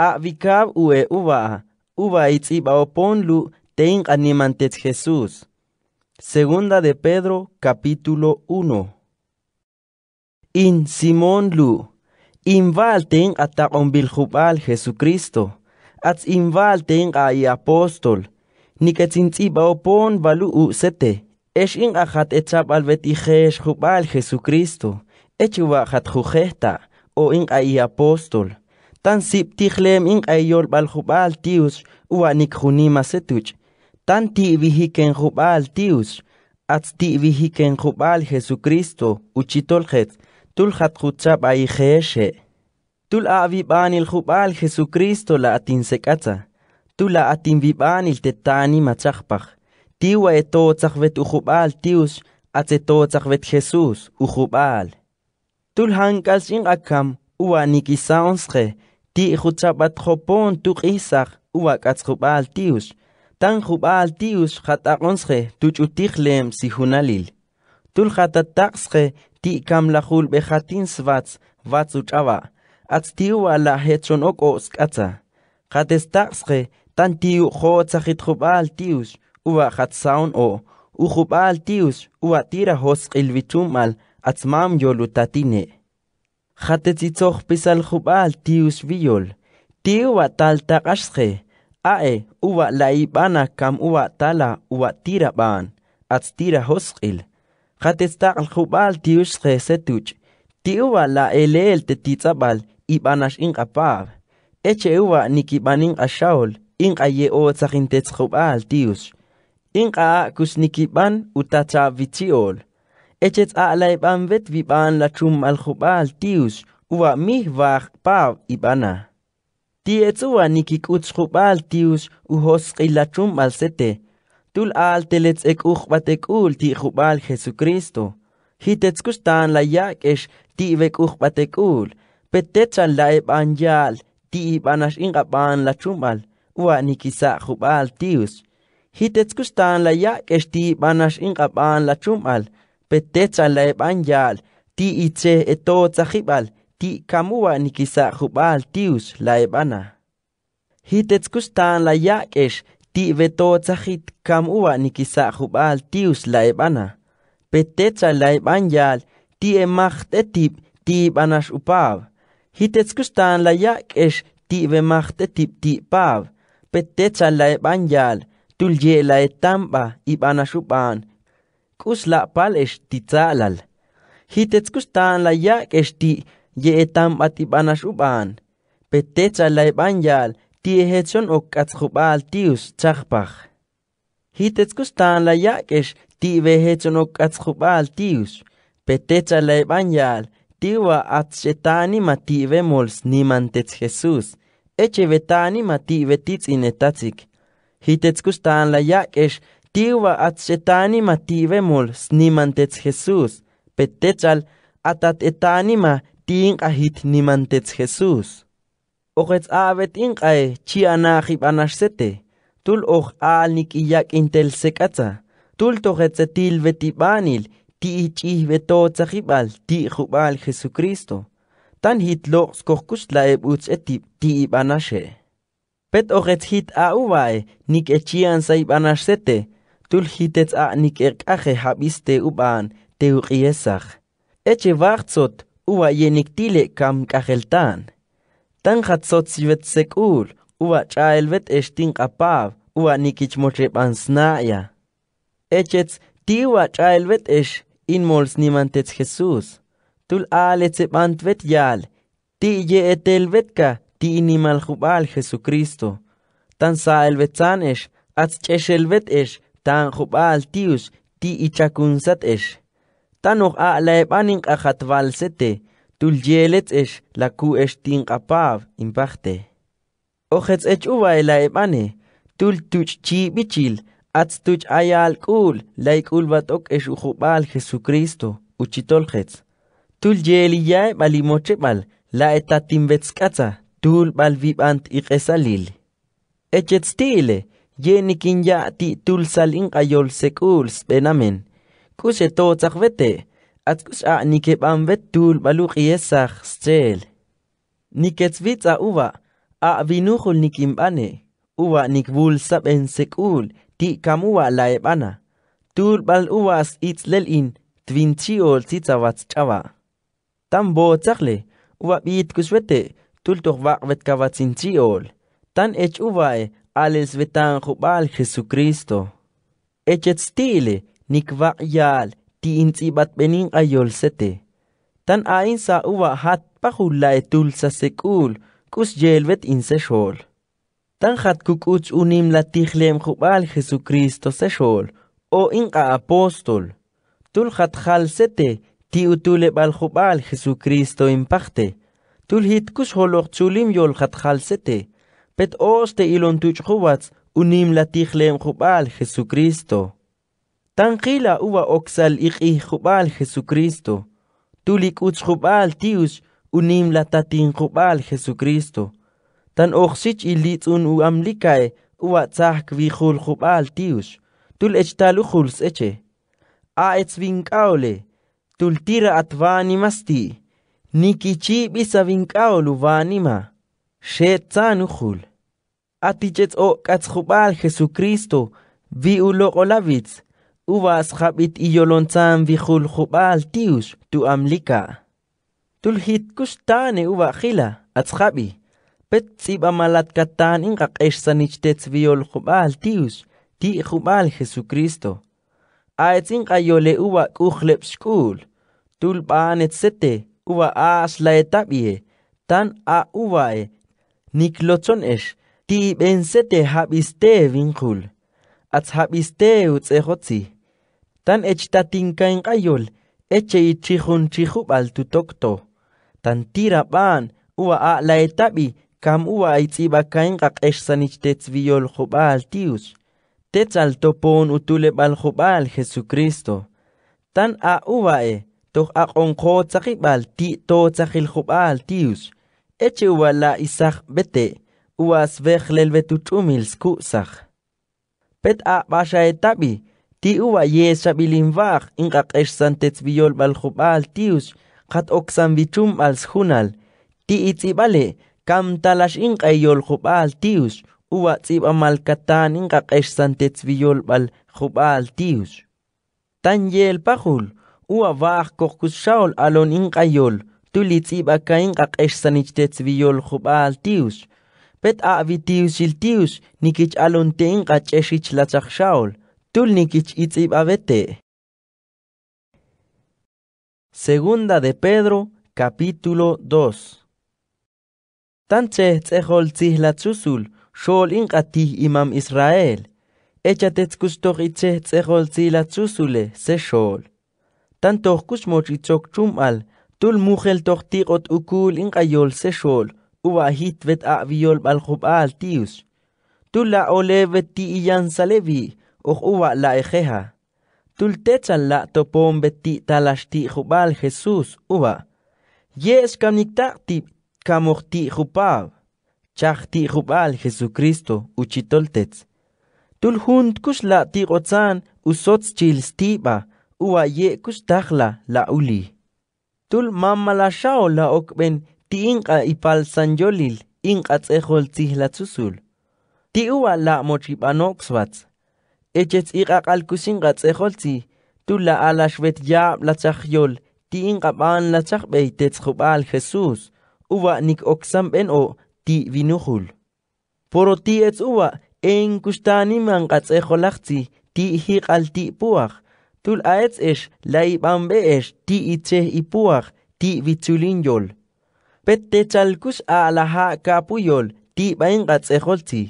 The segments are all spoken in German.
A vicab ue uba, uba ponlu tein animantez Jesús. Segunda de Pedro, capítulo 1. In Simón lu, invalten ata jubal Jesucristo, atz invalten a i apóstol, pon balu u sete, esh in ajat echab al betijes jubal Jesucristo, echuba jat o in a i apóstol. tan siptihlem in ayol bal jubal tius nik junima setuch tan ken jubal tius at atz tibihiken jubal jesucristo uchitoljet tulhat jutzab ayijeeshe tul viban il jubal jesucristo la atinsecatza tul la viban il tetani machajpaj tiwa etotzajbet ujubal tius at eto etotzajbet jesus ujubal tul hankas in akam uanik isaonsje ti khopon jopon tuq'isaq uwa k'atsqub'al tiwx tan khubal jub'al tiwx jat'aq'onsqe tuch'utijlem si hunalil tul jatataqsqe ti kamlajul b'ejatin svatz vatz uch'awa' atztiwa la jechonok'o sk'atza qatestaqsqe tan tiu jotzajit khubal tiwx uwa o u khubal tiwx uwa tira josq'ilwichum'al atzmam yolutatine' Jatezitzoh pisal jubal tius viol. Tiwa tal taqashke. Ae uwa laibana kam uwa tala uwa tira ban. Atstira hosqil. Jateztaql jubal tiushke setuch. Tiwa la eleel tetitzabal ibanash inqapab. Eche uwa nikibanin ashaol. Inqa ye otzaqintetz tius. tiush. Inqa akus nikiban utachavichiol. Echet a la iban vet viban la chum al jubal tius, uwa mi vag pav ibana. Tietz uwa nikik uts jubal tius, uhos la chum al sete. Tul al telets ek uch batek ul ti jubal Jesucristo. Hitets kustan la yak esh ti vek uch batek ul. Petetsan la iban yal, ti ibanash ingaban la chumal, uwa nikisa chubal tius. Hitets kustan la yak esh ti inga ingaban la chumal. petetzala ebanyaal, ti itse etotzaxibal, ti kamua nikisaxubal tius la ebana. Hitetzkustan la yakesh, ti betotzajit kamua nikisaxubal tius la ebana. Petetzala ebanyaal, ti emachtetib, ti banash upav. Hitetzkustan la yakesh, ti bemachtetib ti pav. Petetzala ebanyaal, tulye la etamba ibana shupan kus la'pal kus jitech la exti ye'etanb'a tib'anax ub'an petetzal la ib'an ya'al ti'ejechon ok'atzjub'al tius tzajpaj kus kustan la ya'kex ti'bejechon ok'atzjub'al tius petetzal la banyal ya'al at atzxeta'ani mati ve mols nimantech jesús echebeta'ani ma ti'be titz'inetatzik kus kustan la ya'kex tiwa at setani ma tiwemol snimantech Jesús, petechal etani ma tinkahit nimantech Jesus. Ojetz abet inkae chi anahib anasete, tul og alnik iyak intel sekata, tul til vetibanil, ti ichih tsakibal, ti hubal Jesucristo. Tan hitlo kokus laeb uts etib ti ibanashe. Pet ojetz hit aubae, nik echian sa ibanashsete, tulhitetz a'nik erk'aje habiste ub'an teuq'iyesaj eche bajtzot uwa yeniktile kam k'ajeltan tan jatzotzibet sek'uul uwa ch'aelbet extin q'apaab uwa nikichmoxeb'ansna'ya echetz tiwa ch'aelbet ex inmolsnimantetz jesus tul yal ti yaal ti'ye'etelbetka ti'inimaljub'aal jesucristo tan sa'elbetzaan ex atz ch'exelbet ex tan jub'al tius ti sat ichakunsat'ex tan oj'a'laeb'an ink'ajatbalsete tulyeletz'ex laku'ex tink'apaab impajte ojetz'ech'uba elaeb'ane tul tuchchi'b'ichil atz tuch ayal kul, laik ayaalk'uul laik'ulbat'ok'ex ujub'aal jesucristo uchitoljetz tulyeliyae b'alimocheb'al la etatim la'etatinbetzk'atza tulb'al vib'ant iq'esalil echetzti'ile ye salin kayol sekul benamen. Kuse to vete, kus a nikeban vet tul balu yesach stel. Niketsvitsa uva, a vinuhul bane, uva vul saben sekul, ti kamuva laebana. Tul bal uvas lel in, twinchiol titzavats chava. Tambo tzakle, uva bit kushvete, tul tohvak vet tiol. Tan ech uvae, alles vetan jobal Jesucristo. Echet Echetstile nikvak yal ti intsibat benin ayol sete. Tan ain sa uva hat pahulla etul sa sekul kus jelvet in se shol. Tan hat kuk kukuts unim la tihlem jobal Jesucristo se shol o inqa apóstol. Tul hat hal sete, ti utule bal jobal Jesucristo impacte. Tul hit kus holok tulim yol hat hal sete. pet os te ilon tuch huwats unim latij lem jubal Jesucristo. Tan qila uwa oksal iqih jubal Jesucristo. Tulik uch jubal tius unim latatin jubal Jesucristo. Tan oxich ilitz un u amlikae uwa tzah kvijul jubal tius. Tul echtalujuls eche. A vinkaule. Tul tira atvani masti. chi bisa vinkaolu vanima. Shet zanuhul. ატიჭეც ო კაცხუბალ ხესუ ქრისტო ვიულო ყოლავიც უვას ხაბით იოლონცან ვიხულ ხუბალ ტიუს თუ ამლიკა თულჰით კუსტანე უვა ხილა აცხაბი პეციბა მალად კატან ინ ყაყეშსანიჩდეც ვიოლ ხუბალ ტიუს დი ხუბალ ხესუ ქრისტო აეცინ ყაიოლე უვა კუხლებ სკულ თულპანეც სეტე უვა ააშ ლაეტაბიე თან აუვაე ნიკლოცონ ეშ ti vinkul. At habiste atzjab'istee utz'ejotzi tan ech echtatinkaynq'ayol eche al tutokto tan tirab'an uwa etabi, kam uwa itz'ib'akaynqa q'exsanichtetz-b'iyol jub'al tius al topon utuleb'al Jesu jesucristo tan a' e, uwa'e toj aq'onqootzaqib'al ti'totzajil jub'al tius eche uwa la isak b'ete' uas uwasvej lelvetuch'umil skusaj pet etabi, ti viol bal yesxab'ilinbaj tius, kat tiwx vichum als hunal, ti itz'ib'ale kam talash tius, kamtalax ink'eyol jub'al tiwx uwa tz'ib'amalkatan ink'aq'exsantetzb'iyolb'al jub'al tiwx tan yelpajul uwa b'aj kojkuxxaol alon ink'ayol tuli tz'ib'aka viol jub'al tius, pet a vitius iltius nikich alonten qachexich latzach shaul tul nikich itzib abete. Segunda de Pedro, capítulo 2. Tanche tzehol tzihlatzusul, shol inqatih imam Israel. Echatetzkustoch itze tzehol tzihlatzusule, se shol. Tantoch kusmoch itzok chumal, tul mujel tohtiqot ukul inqayol se shol, uwahit vet a viol bal balhubal tius. Tul la ole vet ti iyan salevi, och uwa la Tul Tultechan la topon vet ti talashti hubal Jesus uwa. Yes kamniktakti kamohti hupav. Chahti hubal Jesucristo uchitoltets. Tulhunt kushla ti otzan usots stiba, uwa ye kushtahla la uli. Tul mamalashaw la okben ipal ti'inqa ipalsanyolil inqa tz'ejoltzijlatzusul ti'uwa la'mochipanoqswatz echets iqaqalkusinqa tz'ejoltzi tu la'alaxvet Ti latzajyol ban b'aan latzajb'ey tetzjub'aal jesús uwa nik oksam nik'oksanb'en o vinuhul. poro ti ti'etz uwa Ti qatz'ejolajtzi ti ti'puwaj tul aetz'ex la ipuak ti ipuwaj yol. petetalkus a alaha ka puyol ti bainga tsejolti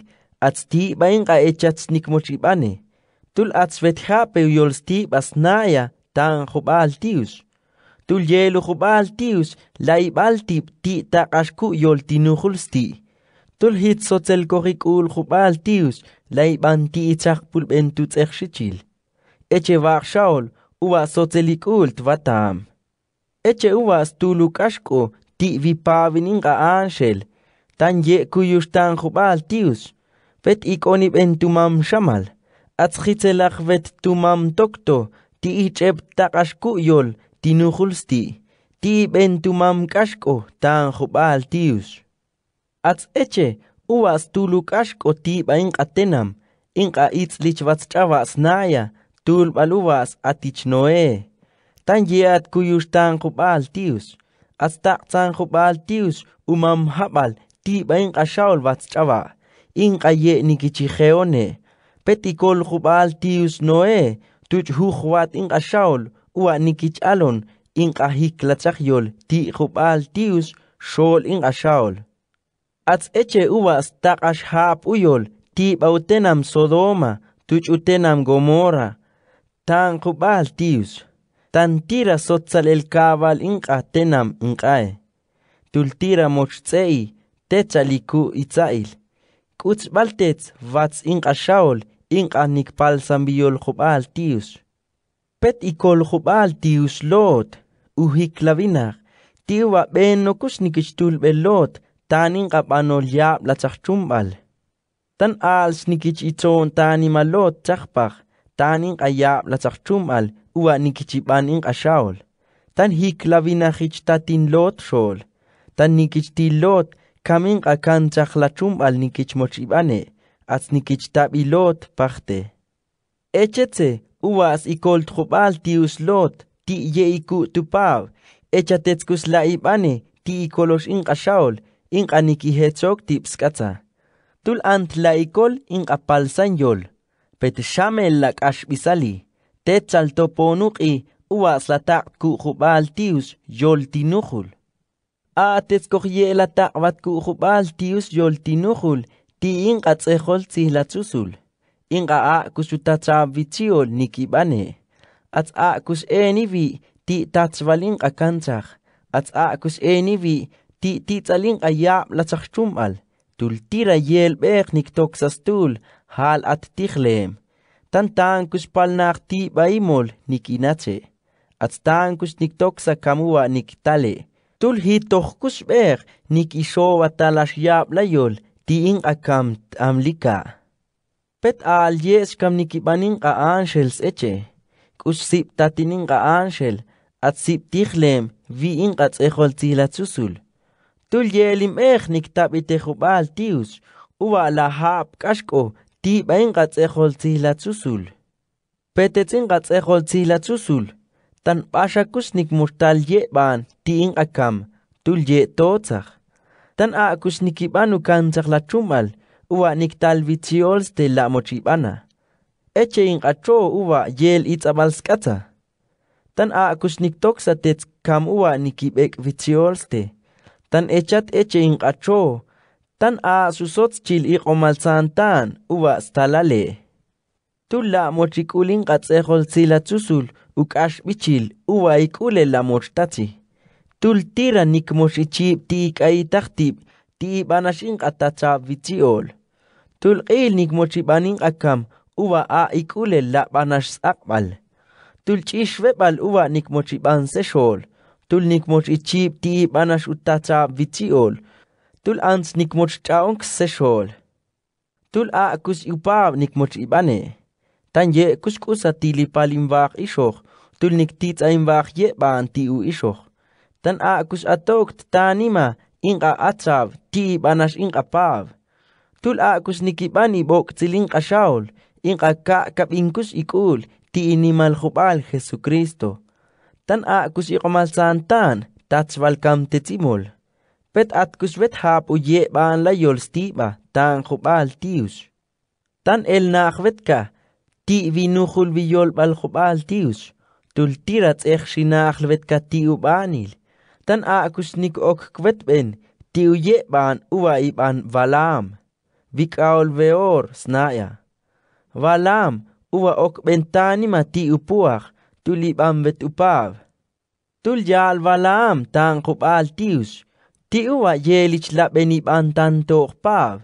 ats ti bainga echats nikmochibane tul ats vetja peyolsti basnaya tan jubaltius tul yelu jubaltius laibalti ti taqashku yoltinujulsti tul hitzotzelkohikul jubaltius laibanti itzajpulbentu tsejxichil eche baqxaol uwa sotzelikul tvatam eche uwa stulukashko ti ti'vi pavininqa angel tan ye'kuyux hubal tius vet tu mam shamal xamal atzjitzelaj vet tu tumam tokto ti ben tu mam kashko tan hubal tius atz eche uvas uwas tulu k'axk'o ti'b'a inq'atenam inq'a chavas naya tul baluvas atich noe tan ye'at kuyux hubal tius as dazan chobal dius um am habal dib ein kashaul wat chava in kaye nikichi cheone peti kol chobal dius noe tuj huchwat in kashaul ua nikich alon in kahik lachyol ti chobal dius shol in kashaul at eche uwa stak ash hab uyol dib autenam sodoma tuj utenam gomora tan chobal dius Tantira sotzal el cabal inqa tenam inqae. Tultira mochtzei, techaliku itzail. Kutzbaltez vats inqa shaol, inqa nikpal sambiol jubal tius. Pet ikol jubal tius lot, uhiklavinag. Tiwa beno kusnikishtul belot, tan inqa panol yaab la chachchumbal. Tan als nikich itzon tani chachpach. tanin kaya la tsarchumal uwa nikichipanin kashaol. Tan hiklavina hichtatin lot shol. Tan nikichtilot kamin kakan tsarlachumal nikichmochibane. Ats nikichtabilot parte. Echetse uwas ikol trupal tius lot ti ye iku tupav. Echatetskus la ibane ti ikolosh inkashaol. Inkanikihetsok tipskatsa. Tul antlaikol inkapalsan yol. petxame lak axbisali, tetzal topo nuqi uwa slatak ku xubal tius yol tinuxul. A tetzkox ye latak bat ku xubal tius yol tinuxul, ti inga tsexol tzihla tzusul. Inga a kusu tatsa vitsiol nikibane. Ats a kus enivi ti tatsvalin akantzak. Ats a kus enivi ti tatsvalin ayaab latsak chumal. Tul tira yel bek nik toksas tul, hal at tiglem. Tantan kus pal palnak ti baimol nikinache. At tan kus niktoksa kamuwa niktale. Tulhi kus ber nikishowa talash yab layol ti ing akam amlika. Pet al yes kam nikibanin ka angels eche. Kus sip tatinin ka angel at sip tihlem vi ing in qatz ejol tzilatzusul. Tul yelim ech ej niktab itejubal tius. Uwa la hab kashko tiipainqatz'ejoltziijlatzusul petetzinqatz'ejoltziijlatzusul tanp'axakusnikmuxtalye'pan ti'ink'akam tulye'tootsaj tan ban akam a'akusnikipanu kantsaj lachum'al uwa la mochibana. eche ink'acho uwa yeel itz'abalsk'atsa tan a'akusniktoksa kam uwa nikibek nikib'ekbitziolste tan echat eche ink'acho Tan a susotschil i qomalsan tan uva stalale. Tulla mochikulin qatzehol tzila tzusul ukash bichil uva ikule la mochtati. Tul tira nik mochichib ti kaitachtib ti banashin qatacha vichiol. Tul qil nik mochibanin qakam uva a ikule la banash saqbal. Tul chishwebal uva nik mochiban seshol. Tul nik mochichib ti banash utacha vichiol. tul ans nikmoch taonk sechol. Tul a kus iupab nikmoch ibane. Tan ye kus kusa tili palimbak ishoch, tul niktits aimbak ye baan u ishoch. Tan a kus atok tanima inga atsab ti banash inga pav. Tul a kus nikibani bok tsilinga shaol, inga ka kap inkus ikul ti inimal jubal Jesucristo. Tan a kus ikomal santan, kam tetzimol. Pet atkus vet hap u ban la Tang tan jubal tius. Tan el nachvetka ti vinuhul yol bal jubal tius. Tul tirat ech shinach vetka u banil. Tan akusnik nik ok ben ti uje ban uwa iban valam. aol veor snaya. Valam uwa ok bentanima ti upuach puach tuliban vet upav. Tul yal valam tang jubal tius. tiwa jelich labenib antantoh pav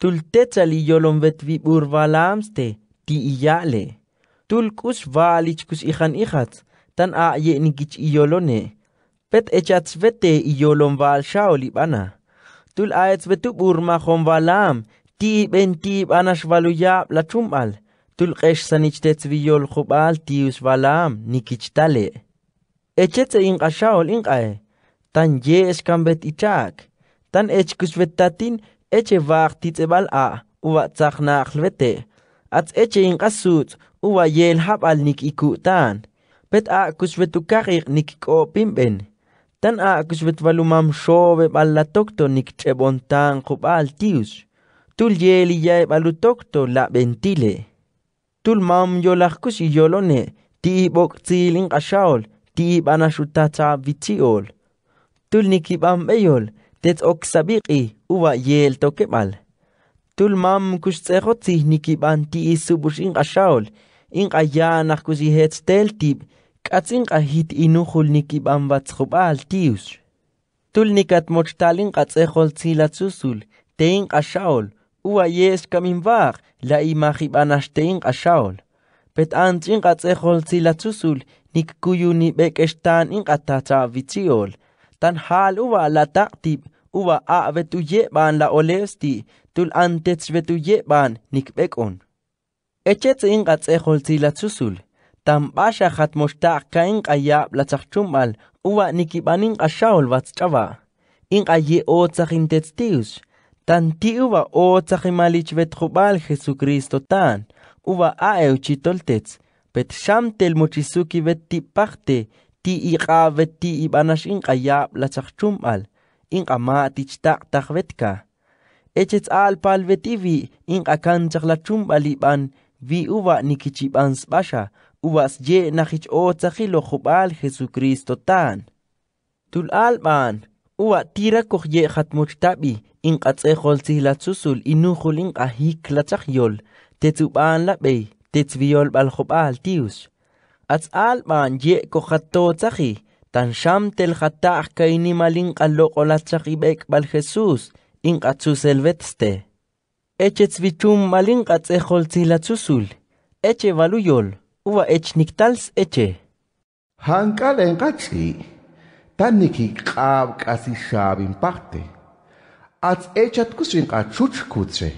tul tetzali yolom vetvib urvalamste ti iyale tul kus valich kus ihan ihatz tan ayenikich iyolone pet echatz vete iyolom val shaolib ana tul aetz vetub urmahom valam tiib en tiib anash valuyab lachumal tul qesh sanich tetzvi yolhub al tius valam nikich tale echetze inqa shaol inqae tan yeshkan bet ichak, tan echkus betatin eche bag titzebal a, uwa tzaknaql bete, At eche inqasutz uwa yel habal nik ikutan, Pet a kus betukaqiq nik k'opinben, tan a kus betbalumam shobe ballatokto nik tan qub'al tius, tul yel iyae balutokto la bentile. Tul mam yolajkus iyolone, ti boktzil inqashaol, ti banashutatza vitiol. tul nikibam eyol tet ok sabiqi uwa yel tokebal tul mam kushtzehotzi nikiban ti isubush in qashaol in qayanaj tel tib katzin qahit inujul nikiban batzjubal tius tul nikat mochtalin qatzehol tzilatzusul tein shaol, uwa yes kaminbaq la imajibanaxtein shaol. pet antzin qatzehol nik nikkuyuni bekestan in qatacha vitziol dan hal uwa la taktib uwa a vetu jeban la olevsti tul antets vetu jeban nik bekon. Echet inga tsehol si la tsusul, tam basha khat moshtaq ka inga yaab la tsakchumbal uwa nikiban inga shaul vats chava. Inga ye o tsakhin tets tius, tan ti uwa o tsakhimalich vet khubal Jesu Kristo tan, uwa a euchitol tets, pet shamtel mochisuki vet ti pakhte, ti'i q'abet ti'i b'anax ink'ayab latzaqchum'al ink'ama' tichtaq taq betka echetz'al pal betibi ink'akan tzaqlachum'al ib'an vi uba nikichib'an sb'axa ubas ye najich otzajilo jub'al jesucristo tan tul'al b'an uwa tira kuj ye jatmuchtabi inqatz'ejol tzijlatzusul inujul ink'ajik latzajyol tetzub'an lab'ey tetzbiyol b'al jub'al tius At'al man ye kohatotzahi, tan sham tel hatah kaini malin qalo qolatzahi bek bal Jesús, in qatzus elvetste. Echets vichum malin qatzehol tzilatzusul, eche valuyol, uva ech niktals eche. Hankal en qachi, tan niki qab qasi shabin parte. Atz echat kusin qachuch kutse,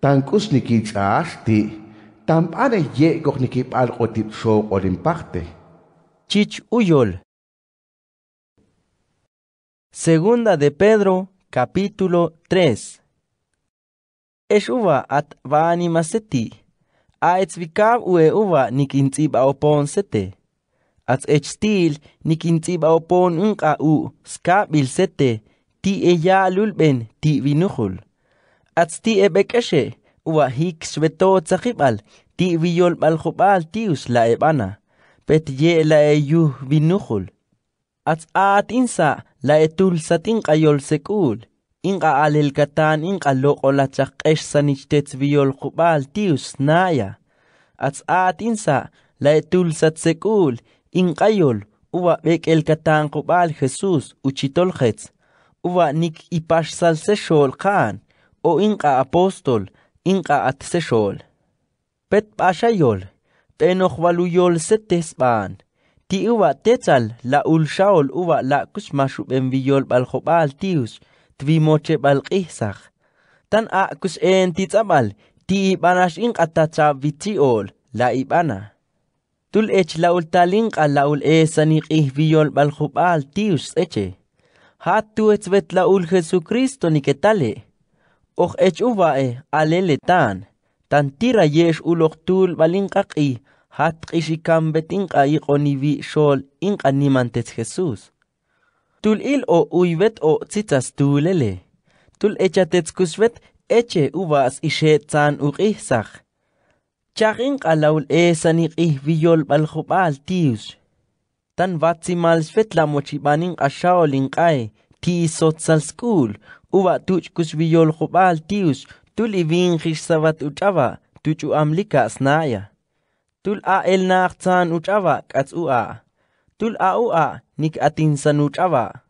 tan kusniki chashti, Tampare yegok al show olimparte. Chich Uyol. Segunda de Pedro, capítulo 3. uva at Vanimaseti Aetzvikab ue uva nikintiba opon sete. At echtil nikintiba opon unka u skabil sete. Ti eya lulben ti vinuchul. Atz ti ebekeshe. Uwa hik uahik sbeto tsaqib'al ti'biyol b'aljub'al tius e petye la'eyuj binujul at insa' la sa sekul, la'etul la sek'uul ink'a'alelkatan ink'aloq'olachajq'ex sanixtetzbiyol jub'al tius naya at insa' la la'etul satsek'uul ink'ayol uwa b'ek'elkatan jub'al Jesus uchitol jetz uwa nik ipaxsalsexool qan o ink'a apóstol ინყა ათსე შოლ პეთ პაშა იოლ ტენოხვალუ იოლსე დესპან ტიუვა ტეცალ ლა ულშაოლ უვა ლა კუშმაშუ ბენვიოლ ბალხობალ ტიუს ტვიმოჩე ბალყიჰსახ თან ა კუშ ენ ტიცაბალ ტიი ბანაშ ინყა ტაცა ვიტიოლ ლა იბანა ტულ ეჩ ლა ულტალინ ყა ლა ულ ესანი ყიჰვიოლ ბალხობალ ტიუს ეჩე ჰატუ ეცვეთ ლა ულ ხესუ ქრისტონი კეტალე och ech uvae alele tan tantira yesh uloktul balinqaq'i hat q'ixikanbet inqa iqonibi xol inqa nimantech Jesus. Tul il o uivet o tzitzas tulele. Tul echatetzkushbet eche uvas ishe tzan uqihsaj. Chaq inqa laul esan iqih biyol baljubal tius. Tan vatzimalsfet la mochibanin qaxaol inqae sotsal skul uwa tuchkus viyol jobal tius tul ivin xisabat uchaba tuchu amlika asnaya tul a el nachtsan uchaba kats ua tul a ua nik atinsan uchaba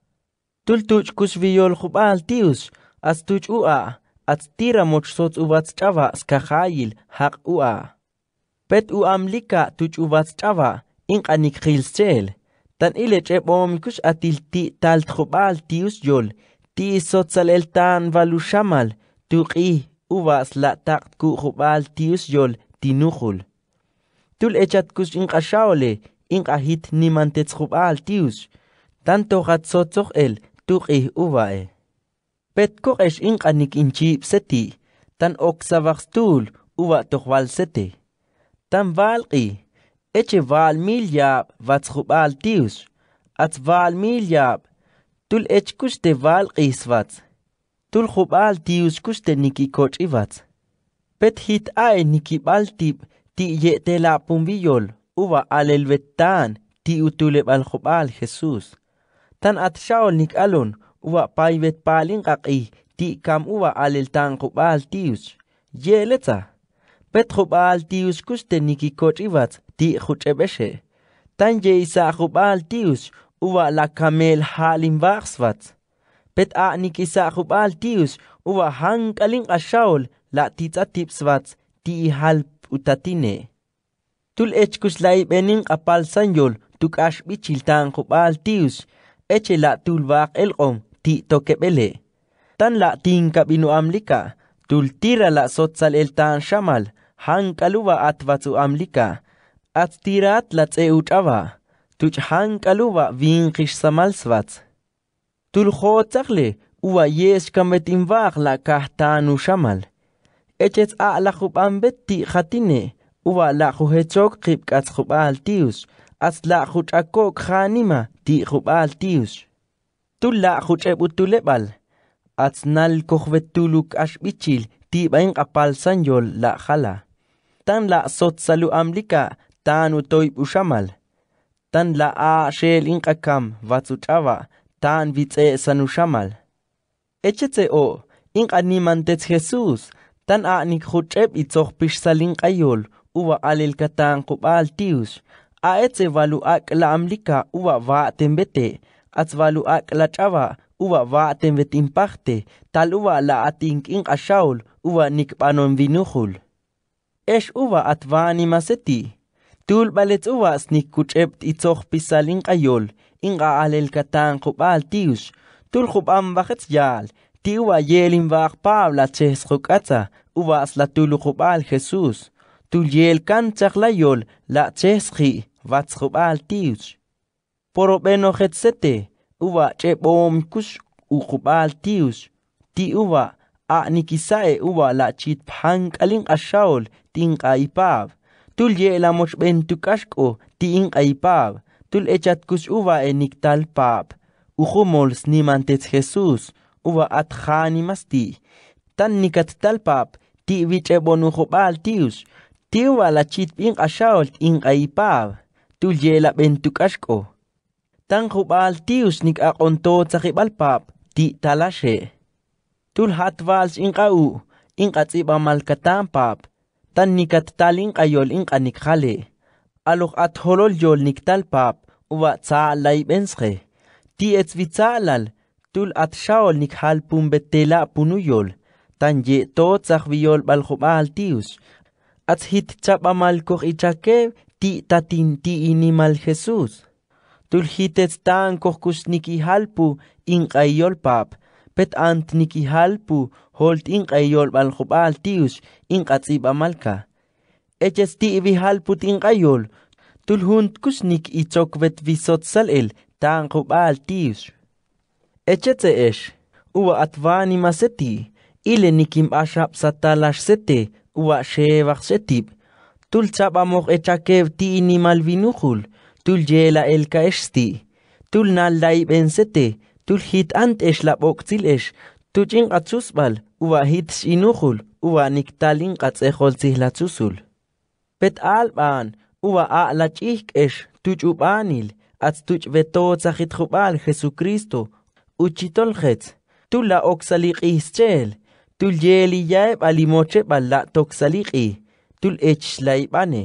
tul tuchkus viyol jobal tius as tuch ua at tira sots uvat chava skajayil hak ua pet u amlika tuch uvat chava inqanik khilsel Tan ile chebom kush atilti tal tjobal tius yol. Ti sotzalel tan valushamal. Tuqi uvas la taq ku jobal tius yol tinujul. Tul echat kush inqashaole. Inqahit nimantets jobal tius. Tanto hat sotzoch el tuqi uvae. Petko es inqanik inchib seti. Tan oksavax tul uva tohval sete. Tan valqi. Echeval vats vatshubal tius. Atzval milyab. Tul ech te val qisvats. Tul hubal tius kus te nikikoch ivats. Pet hit ae bal tip ti te la pumbiyol. Uva alelvetan ti utule bal hubal Jesus. Tan shaol nik alon. Uva paivet palin qaqi ti kam uva tan hubal tius. letza. Petrobal tius kusteniki kotrivats ti huchebeshe. Tanje isa hubal tius uwa la kamel halin varsvats. Pet a nikisa hubal tius uwa hankalin ashaul la titza tipsvats ti hal utatine. Tul echkus lai benin apal sanyol tuk ash bichiltan hubal tius. Eche la tulbak elom ti tokebele. Tan la tin kabinu amlika. Tul tira la sotsal eltan shamal. hanqaluba atvatsu amlika attirat la tseuchaba tuch hanqaluba vinqish samalsvats tuljotzaqle uwa yeshkametinbaq la kahtanu shamal echets a'la jub'anbeti jatine uwa la jujechoq qibk'ats jub'al tius la juch'akok janima ti jub'al tius tula juch'eb'utuleb'al atznal ashbichil axb'ichil tib'ayn q'apalsan yol la khala tan la sotsalu amlika tanu toip ushamal tan la a shel inqakam vatsuchava tan vitse sanushamal echetse o inqani mantets jesus tan a nikhuchep itsoh pishsalin qayol uwa alil katan qubal tius a etze valu ak la amlika uwa va tembete ats valu ak la chava uwa va parte tal uwa la atink inqashaul uwa nikpanon vinuhul ex uva atvan imaseti. Tul balets uva snikuchept itzoh pisal inqayol, inqa alel katan kubal tius, tul quban bajets yal, tiwa yel inbaq Pabla ches qukatza, uva asla tulu qubal Jesus. Tul yel kanchak layol, la chesqi, vats kubal tius. Porobeno jetsete, uva che bom kush u kubal tius, ti uva a nikisae uva la chit phank alin ashaol, tinkaypab tul ye'lamoch ben tukaxk'o ti'ink'aypab tul echatkuch uva eniktalpab ujumols nimantech jesus uva atjanimasti tan nikattalpab ti'iwich'ebonuju'b'al tius tiwa lachitb'ink'axaolt ink'aypab tul ye'la ben tukaxk'o tan ju'b'al tius nik'aq'ontootzajib'alpab ti'talaxe tul jatb'alx ink'a'u ink'atz'ib'amalkatanpab tan nikattalin ayolin qaniqhali aloq atholol yolniktalpap uwa tza'alayb'ensje ti'etz bitza'lal tul atxaol nikjalpun betela' punuyol tan ye'tootzaj biyolb'aljob'al tius atz jitchap'amalkoj ichakej ti'tatinti'inimal jesús tul jitech ta'an koj kuxnikijalpu ink'ayolpap pet antnikijalpu holt in kayol bal khubal tius in qatsib amalka eches ti vi put in qayol tul hunt kusnik i chokvet visot el tan khubal tius echetse esh uwa atvani maseti ile nikim ashap satalash sete uwa shevach setib tul tzabamoq echakev ti ni malvinujul tul yela elka eshti tul naldaib ensete tul hit ant esh la boktzil esh tuchin qatsusbal uwa hitx'inujuul uwa niktalin qatz'ejoltzijlatzusul pet aalb'an uwa a'lach'ijk'ex tuch'ub'anil atz tuch'betotzajitjub'al jesucristo uchitoljetz tula oksaliq'ijscheel tul yeeliyaeb'al imocheb'al la' toksaliq'i tul echxlayb'ane